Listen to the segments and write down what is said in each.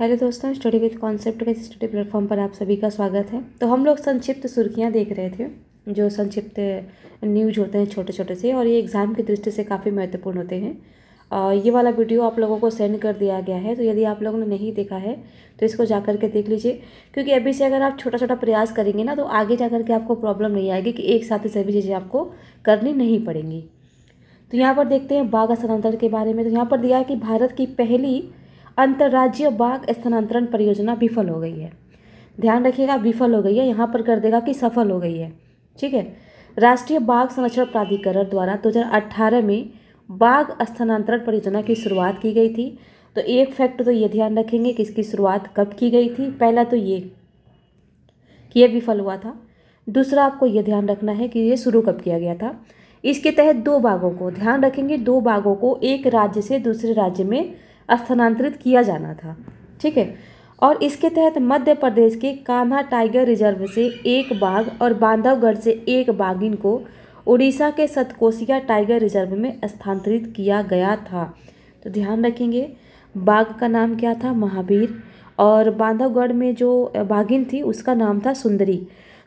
hello दोस्तों study with concept के study platform पर आप सभी का स्वागत है तो हम लोग संक्षिप्त सुर्खियाँ देख रहे थे जो संक्षिप्त न्यूज होते हैं छोटे छोटे से और ये एग्ज़ाम की दृष्टि से काफ़ी महत्वपूर्ण होते हैं ये वाला वीडियो आप लोगों को सेंड कर दिया गया है तो यदि आप लोगों ने नहीं देखा है तो इसको जा कर के देख लीजिए क्योंकि अभी से अगर आप छोटा छोटा प्रयास करेंगे ना तो आगे जा कर के आपको प्रॉब्लम नहीं आएगी कि एक साथ ही सभी चीज़ें आपको करनी नहीं पड़ेंगी तो यहाँ पर देखते हैं बाघ स्थानांतरण के बारे में तो यहाँ पर दिया है कि भारत की पहली अंतर्राज्यीय बाघ स्थानांतरण परियोजना विफल हो गई है ध्यान रखिएगा विफल हो गई है यहाँ पर कर देगा कि सफल हो गई है ठीक है राष्ट्रीय बाघ संरक्षण प्राधिकरण द्वारा 2018 में बाघ स्थानांतरण परियोजना की शुरुआत की गई थी तो एक फैक्ट तो ये ध्यान रखेंगे कि इसकी शुरुआत कब की गई थी पहला तो ये कि यह विफल हुआ था दूसरा आपको ये ध्यान रखना है कि ये शुरू कब किया गया था इसके तहत दो बाघों को ध्यान रखेंगे दो बाघों को एक राज्य से दूसरे राज्य में स्थानांतरित किया जाना था ठीक है और इसके तहत मध्य प्रदेश के कान्हा टाइगर रिजर्व से एक बाघ और बांधवगढ़ से एक बाघिन को उड़ीसा के सतकोसिया टाइगर रिजर्व में स्थानांतरित किया गया था तो ध्यान रखेंगे बाघ का नाम क्या था महावीर और बांधवगढ़ में जो बाघिन थी उसका नाम था सुंदरी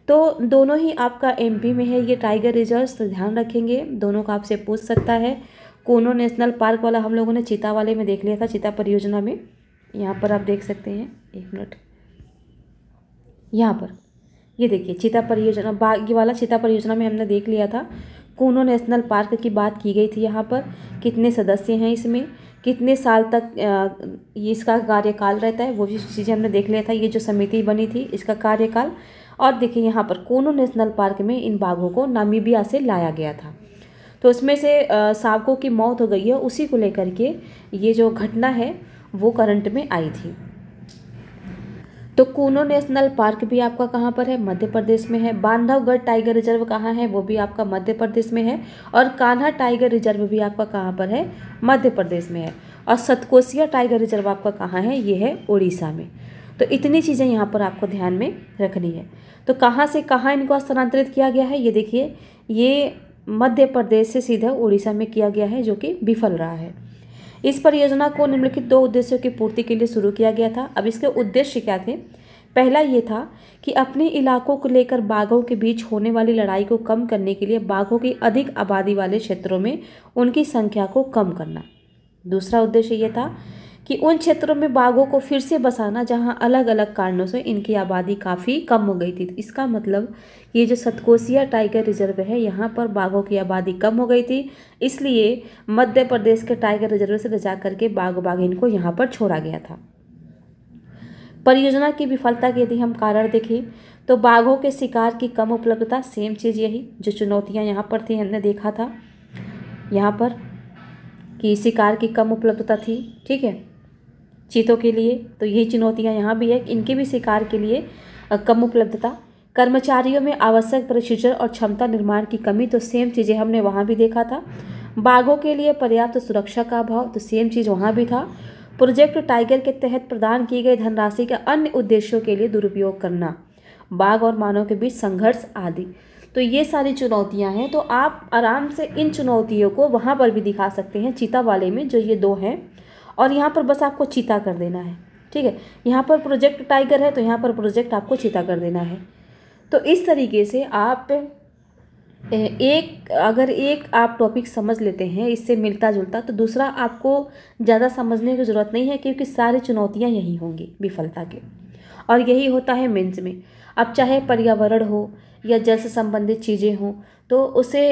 तो दोनों ही आपका एमपी में है ये टाइगर रिजर्व तो ध्यान रखेंगे दोनों का आपसे पूछ सकता है कोनो नेशनल पार्क वाला हम लोगों ने चिता वाले में देख लिया था चिता परियोजना में यहाँ पर आप देख सकते हैं एक मिनट यहाँ पर ये देखिए चिता परियोजना बाग वाला चिता परियोजना में हमने देख लिया था कोनो नेशनल पार्क की बात की गई थी यहाँ पर कितने सदस्य हैं इसमें कितने साल तक ये इसका कार्यकाल रहता है वो भी चीज़ें हमने देख लिया था ये जो समिति बनी थी इसका कार्यकाल और देखिए यहाँ पर कोनो नेशनल पार्क में इन बाघों को नामीबिया से लाया गया था तो उसमें से सावकों की मौत हो गई है उसी को लेकर के ये जो घटना है वो करंट में आई थी तो कूनो नेशनल पार्क भी आपका कहाँ पर है मध्य प्रदेश में है बांधवगढ़ टाइगर रिजर्व कहाँ है वो भी आपका मध्य प्रदेश में है और कान्हा टाइगर रिजर्व भी आपका कहाँ पर है मध्य प्रदेश में है और सतकोसिया टाइगर रिजर्व आपका कहाँ है ये है उड़ीसा में तो इतनी चीज़ें यहाँ पर आपको ध्यान में रखनी है तो कहाँ से कहाँ इनको स्थानांतरित किया गया है ये देखिए ये मध्य प्रदेश से सीधा उड़ीसा में किया गया है जो कि विफल रहा है इस परियोजना को निम्नलिखित दो उद्देश्यों की पूर्ति के लिए शुरू किया गया था अब इसके उद्देश्य क्या थे पहला ये था कि अपने इलाकों को लेकर बाघों के बीच होने वाली लड़ाई को कम करने के लिए बाघों की अधिक आबादी वाले क्षेत्रों में उनकी संख्या को कम करना दूसरा उद्देश्य ये था कि उन क्षेत्रों में बाघों को फिर से बसाना जहां अलग अलग कारणों से इनकी आबादी काफ़ी कम हो गई थी इसका मतलब ये जो सतकोसिया टाइगर रिजर्व है यहाँ पर बाघों की आबादी कम हो गई थी इसलिए मध्य प्रदेश के टाइगर रिजर्व से रजा करके बाघ बाघिन को यहाँ पर छोड़ा गया था परियोजना की विफलता के यदि हम कारण देखें तो बाघों के शिकार की कम उपलब्धता सेम चीज़ यही जो चुनौतियाँ यहाँ पर थी हमने देखा था यहाँ पर कि शिकार की कम उपलब्धता थी ठीक है चीतों के लिए तो यही चुनौतियाँ यहाँ भी है इनके भी शिकार के लिए कम उपलब्धता कर्मचारियों में आवश्यक प्रशिक्षण और क्षमता निर्माण की कमी तो सेम चीज़ें हमने वहाँ भी देखा था बाघों के लिए पर्याप्त तो सुरक्षा का अभाव तो सेम चीज़ वहाँ भी था प्रोजेक्ट टाइगर के तहत प्रदान की गई धनराशि के अन्य उद्देश्यों के लिए दुरुपयोग करना बाघ और मानव के बीच संघर्ष आदि तो ये सारी चुनौतियाँ हैं तो आप आराम से इन चुनौतियों को वहाँ पर भी दिखा सकते हैं चीता वाले में जो ये दो हैं और यहाँ पर बस आपको चीता कर देना है ठीक है यहाँ पर प्रोजेक्ट टाइगर है तो यहाँ पर प्रोजेक्ट आपको चीता कर देना है तो इस तरीके से आप एक अगर एक आप टॉपिक समझ लेते हैं इससे मिलता जुलता तो दूसरा आपको ज़्यादा समझने की ज़रूरत नहीं है क्योंकि सारी चुनौतियाँ यही होंगी विफलता के और यही होता है मेंस में अब चाहे पर्यावरण हो या जल से संबंधित चीज़ें हों तो उसे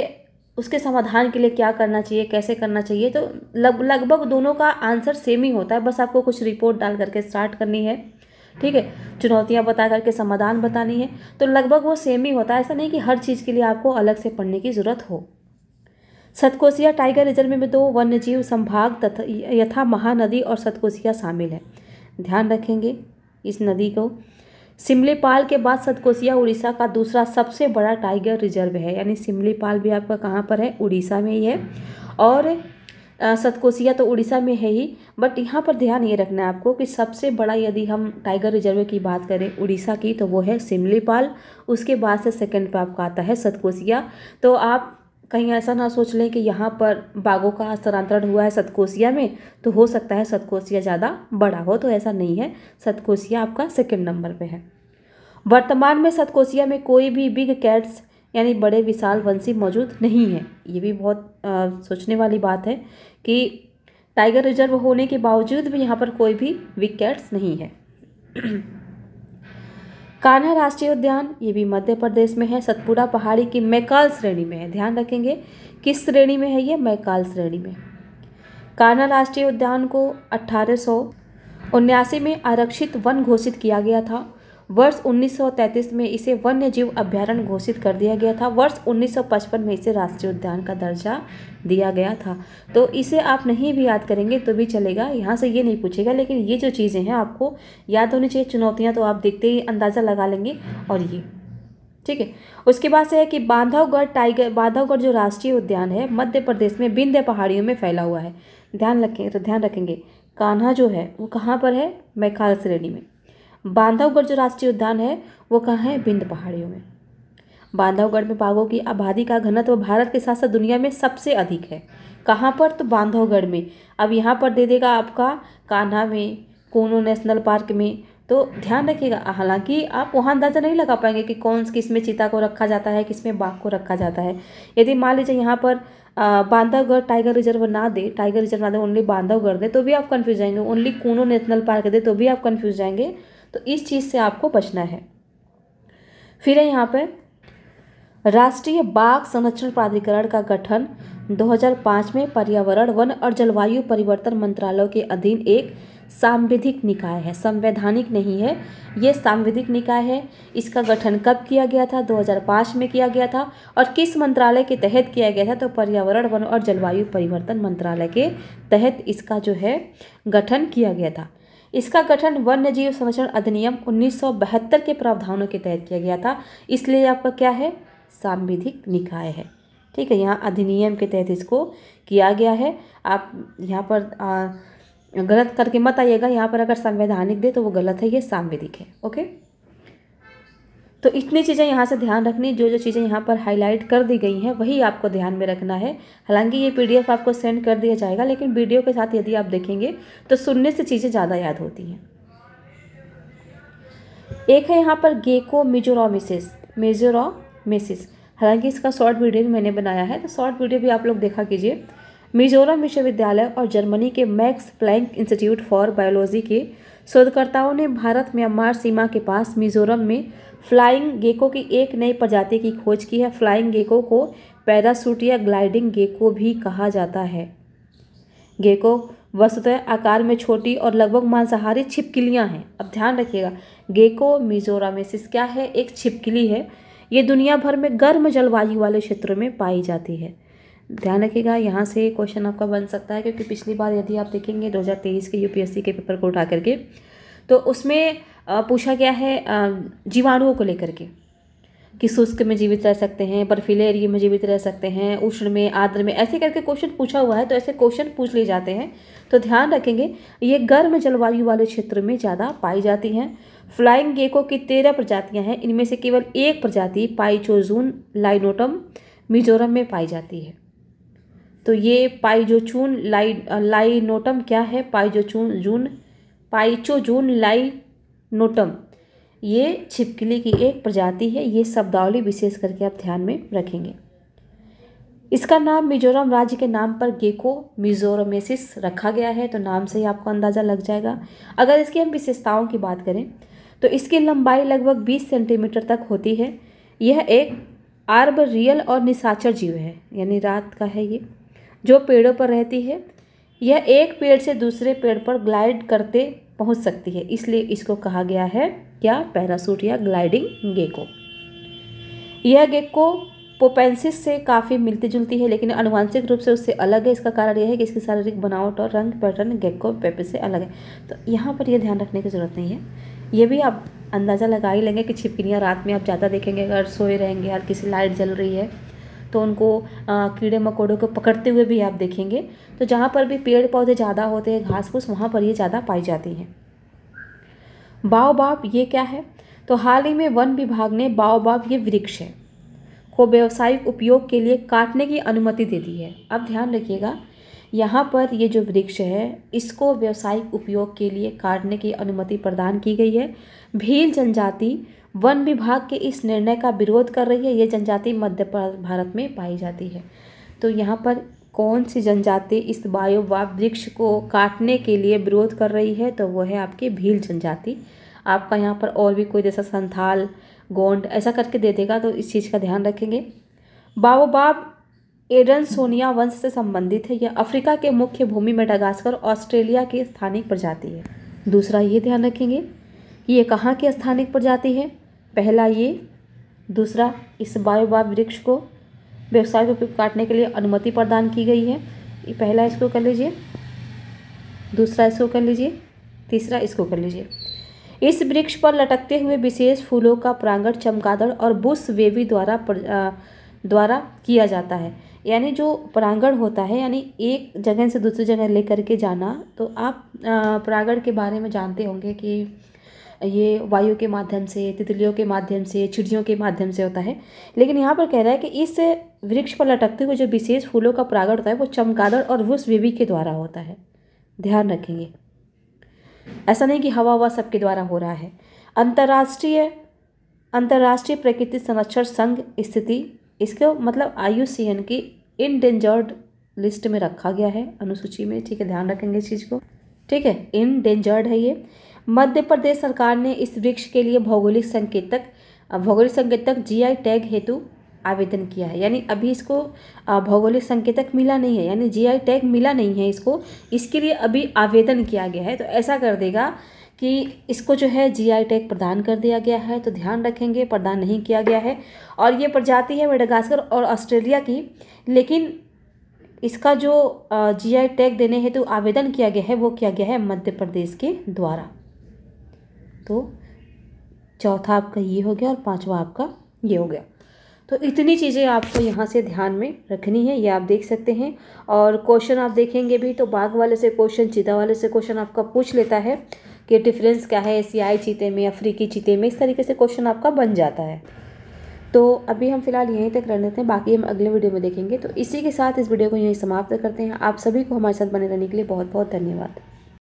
उसके समाधान के लिए क्या करना चाहिए कैसे करना चाहिए तो लग लगभग दोनों का आंसर सेम ही होता है बस आपको कुछ रिपोर्ट डाल करके स्टार्ट करनी है ठीक है चुनौतियाँ बता करके समाधान बतानी है तो लगभग वो सेम ही होता है ऐसा नहीं कि हर चीज़ के लिए आपको अलग से पढ़ने की ज़रूरत हो सतकोसिया टाइगर रिजर्व में दो वन्यजीव संभाग तथा यथा महानदी और सतकोसिया शामिल है ध्यान रखेंगे इस नदी को सिमलीपाल के बाद सतकोसिया उड़ीसा का दूसरा सबसे बड़ा टाइगर रिजर्व है यानी सिमलीपाल भी आपका कहाँ पर है उड़ीसा में ही है और सतकोसिया तो उड़ीसा में है ही बट यहाँ पर ध्यान ये रखना है आपको कि सबसे बड़ा यदि हम टाइगर रिजर्व की बात करें उड़ीसा की तो वो है सिमलीपाल उसके बाद से सेकंड पे आपका आता है सतकोसिया तो आप कहीं ऐसा ना सोच लें कि यहाँ पर बागों का स्थानांतरण हुआ है सतकोसिया में तो हो सकता है सतकोसिया ज़्यादा बड़ा हो तो ऐसा नहीं है सतकोसिया आपका सेकेंड नंबर पे है वर्तमान में सतकोसिया में कोई भी बिग कैट्स यानी बड़े विशाल वंशी मौजूद नहीं है ये भी बहुत आ, सोचने वाली बात है कि टाइगर रिजर्व होने के बावजूद भी यहाँ पर कोई भी बिग कैट्स नहीं है कान्हा राष्ट्रीय उद्यान ये भी मध्य प्रदेश में है सतपुड़ा पहाड़ी की मैकाल श्रेणी में है ध्यान रखेंगे किस श्रेणी में है ये मैकाल श्रेणी में कान्हा राष्ट्रीय उद्यान को अट्ठारह में आरक्षित वन घोषित किया गया था वर्ष 1933 में इसे वन्य जीव अभ्यारण्य घोषित कर दिया गया था वर्ष 1955 में इसे राष्ट्रीय उद्यान का दर्जा दिया गया था तो इसे आप नहीं भी याद करेंगे तो भी चलेगा यहाँ से ये नहीं पूछेगा लेकिन ये जो चीज़ें हैं आपको याद होनी चाहिए चुनौतियाँ तो आप देखते ही अंदाज़ा लगा लेंगे और ये ठीक है उसके बाद से है कि बांधवगढ़ टाइगर बांधवगढ़ जो राष्ट्रीय उद्यान है मध्य प्रदेश में विंध्य पहाड़ियों में फैला हुआ है ध्यान रखें ध्यान रखेंगे कान्हा जो है वो कहाँ पर है मैखाल श्रेणी में बांधवगढ़ जो राष्ट्रीय उद्यान है वो कहाँ है बिंद पहाड़ियों में बांधवगढ़ में बाघों की आबादी का घनत्व भारत के साथ साथ दुनिया में सबसे अधिक है कहाँ पर तो बांधवगढ़ में अब यहाँ पर दे देगा आपका कान्हा में कोनो नेशनल पार्क में तो ध्यान रखिएगा हालांकि आप वहाँ अंदाज़ा नहीं लगा पाएंगे कि कौन किस में चीता को रखा जाता है किस में बाघ को रखा जाता है यदि मान लीजिए यहाँ पर बांधवगढ़ टाइगर रिजर्व ना दे टाइगर रिजर्व ना दे ओनली बांधवगढ़ दे तो भी आप कन्फ्यूज जाएंगे ओनली कोनो नेशनल पार्क दे तो भी आप कन्फ्यूज जाएंगे तो इस चीज़ से आपको बचना है फिर है यहाँ पर राष्ट्रीय बाघ संरक्षण प्राधिकरण का गठन 2005 में पर्यावरण वन और जलवायु परिवर्तन मंत्रालय के अधीन एक सांविधिक निकाय है संवैधानिक नहीं है ये सांविधिक निकाय है इसका गठन कब किया गया था 2005 में किया गया था और किस मंत्रालय के तहत किया गया था तो पर्यावरण वन और जलवायु परिवर्तन मंत्रालय के तहत इसका जो है गठन किया गया था इसका गठन वन्य जीव संरक्षण अधिनियम 1972 के प्रावधानों के तहत किया गया था इसलिए आपका क्या है सांविधिक निकाय है ठीक है यहाँ अधिनियम के तहत इसको किया गया है आप यहाँ पर आ, गलत करके मत आइएगा यहाँ पर अगर संवैधानिक दे तो वो गलत है ये सांविधिक है ओके तो इतनी चीज़ें यहाँ से ध्यान रखनी जो जो चीज़ें यहाँ पर हाईलाइट कर दी गई हैं वही आपको ध्यान में रखना है हालांकि ये पीडीएफ आपको सेंड कर दिया जाएगा लेकिन वीडियो के साथ यदि आप देखेंगे तो सुनने से चीज़ें ज़्यादा याद होती हैं एक है यहाँ पर गेको मिजोरा मिसेस मेजोरा मिसेस हालांकि इसका शॉर्ट वीडियो भी मैंने बनाया है तो शॉर्ट वीडियो भी आप लोग देखा कीजिए मिजोरम विश्वविद्यालय और जर्मनी के Max Planck Institute for Biology के शोधकर्ताओं ने भारत म्यांमार सीमा के पास मिजोरम में फ्लाइंग गेको की एक नई प्रजाति की खोज की है फ्लाइंग गेको को पैरासूट या ग्लाइडिंग गेको भी कहा जाता है गेको वस्तुतः आकार में छोटी और लगभग मांसाहारी छिपकिलियाँ हैं अब ध्यान रखिएगा गेको मिजोरामेसिस क्या है एक छिपकली है ये दुनिया भर में गर्म जलवायु वाले क्षेत्रों में पाई जाती है ध्यान रखिएगा यहाँ से क्वेश्चन आपका बन सकता है क्योंकि पिछली बार यदि आप देखेंगे 2023 के यूपीएससी के पेपर को उठा करके तो उसमें पूछा गया है जीवाणुओं को लेकर के कि शुष्क में जीवित रह सकते हैं बर्फीले एरिए में जीवित रह सकते हैं उष्ण में आर्द्र में ऐसे करके क्वेश्चन पूछा हुआ है तो ऐसे क्वेश्चन पूछ लिए जाते हैं तो ध्यान रखेंगे ये गर्म जलवायु वाले क्षेत्र में ज़्यादा पाई जाती हैं फ्लाइंग गेको की तेरह प्रजातियां हैं इनमें से केवल एक प्रजाति पाइचोजून लाइनोटम मिजोरम में पाई जाती है तो ये पाइजोचून लाई नोटम क्या है पाइजोचून जून पाइचोजून नोटम ये छिपकली की एक प्रजाति है ये शब्दावली विशेष करके आप ध्यान में रखेंगे इसका नाम मिजोरम राज्य के नाम पर गेको मिजोरमेसिस रखा गया है तो नाम से ही आपको अंदाज़ा लग जाएगा अगर इसकी हम विशेषताओं की बात करें तो इसकी लंबाई लगभग 20 सेंटीमीटर तक होती है यह एक आर्ब रियल और निशाचर जीव है यानी रात का है ये जो पेड़ों पर रहती है यह एक पेड़ से दूसरे पेड़ पर ग्लाइड करते पहुंच सकती है इसलिए इसको कहा गया है क्या पैरासूट या ग्लाइडिंग गेको यह गेको पोपेंसिस से काफ़ी मिलती जुलती है लेकिन अनुवांशिक रूप से उससे अलग है इसका कारण यह है कि इसकी शारीरिक बनावट और रंग पैटर्न गेको पेपे से अलग है तो यहाँ पर यह ध्यान रखने की ज़रूरत नहीं है ये भी आप अंदाज़ा लगा ही लेंगे कि छिपकलियाँ रात में आप ज़्यादा देखेंगे अगर सोए रहेंगे या किसी लाइट जल रही है तो उनको कीड़े मकोड़ों को पकड़ते हुए भी आप देखेंगे तो जहाँ पर भी पेड़ पौधे ज़्यादा होते हैं घास फूस वहाँ पर ये ज़्यादा पाई जाती हैं बाओबाब ये क्या है तो हाल ही में वन विभाग ने बाओबाब ये वृक्ष है को व्यावसायिक उपयोग के लिए काटने की अनुमति दे दी है अब ध्यान रखिएगा यहाँ पर ये जो वृक्ष है इसको व्यावसायिक उपयोग के लिए काटने की अनुमति प्रदान की गई है भील जनजाति वन विभाग के इस निर्णय का विरोध कर रही है ये जनजाति मध्य भारत में पाई जाती है तो यहाँ पर कौन सी जनजाति इस वायु वृक्ष को काटने के लिए विरोध कर रही है तो वो है आपकी भील जनजाति आपका यहाँ पर और भी कोई जैसा संथाल गोंड ऐसा करके दे देगा तो इस चीज़ का ध्यान रखेंगे बाबोबाब एडन सोनिया वंश से संबंधित है यह अफ्रीका के मुख्य भूमि में मेडागास्कर ऑस्ट्रेलिया की स्थानिक प्रजाति है दूसरा ये ध्यान रखेंगे कि ये कहाँ की स्थानिक प्रजाति है पहला ये दूसरा इस बायोबाब वृक्ष को व्यवसाय के उपयोग काटने के लिए अनुमति प्रदान की गई है ये पहला इसको कर लीजिए दूसरा इसको कर लीजिए तीसरा इसको कर लीजिए इस वृक्ष पर लटकते हुए विशेष फूलों का प्रांगण चमगादड़ और बुश वेवी द्वारा पर, आ, द्वारा किया जाता है यानी जो प्रांगण होता है यानी एक जगह से दूसरी जगह लेकर के जाना तो आप प्रांगण के बारे में जानते होंगे कि ये वायु के माध्यम से तितलियों के माध्यम से चिड़ियों के माध्यम से होता है लेकिन यहाँ पर कह रहा है कि इस वृक्ष पर लटकते हुए जो विशेष फूलों का परागण होता है वो चमगादड़ और वुस बेबी के द्वारा होता है ध्यान रखेंगे ऐसा नहीं कि हवा हवा सबके द्वारा हो रहा है अंतर्राष्ट्रीय अंतर्राष्ट्रीय प्रकृति संरक्षण संघ स्थिति इसको मतलब आयु की इनडेंजर्ड लिस्ट में रखा गया है अनुसूची में ठीक है ध्यान रखेंगे इस चीज़ को ठीक है इनडेंजर्ड है ये मध्य प्रदेश सरकार ने इस वृक्ष के लिए भौगोलिक संकेतक भौगोलिक संकेतक जीआई टैग हेतु आवेदन किया है यानी अभी इसको भौगोलिक संकेतक मिला नहीं है यानी जीआई टैग मिला नहीं है इसको इसके लिए अभी आवेदन किया गया है तो ऐसा कर देगा कि इसको जो है जीआई टैग प्रदान कर दिया गया है तो ध्यान रखेंगे प्रदान नहीं किया गया है और ये प्रजाति है मेडागास्कर और ऑस्ट्रेलिया की लेकिन इसका जो जीआई टैग देने हेतु तो आवेदन किया गया है वो किया गया है मध्य प्रदेश के द्वारा तो चौथा आपका ये हो गया और पांचवा आपका ये हो गया तो इतनी चीज़ें आपको यहाँ से ध्यान में रखनी है ये आप देख सकते हैं और क्वेश्चन आप देखेंगे भी तो बाघ वाले से क्वेश्चन चीता वाले से क्वेश्चन आपका पूछ लेता है कि डिफरेंस क्या है एशियाई चीते में अफ्रीकी चीते में इस तरीके से क्वेश्चन आपका बन जाता है तो अभी हम फिलहाल यहीं तक रह लेते हैं बाकी हम अगले वीडियो में देखेंगे तो इसी के साथ इस वीडियो को यहीं समाप्त करते हैं आप सभी को हमारे साथ बने रहने के लिए बहुत बहुत धन्यवाद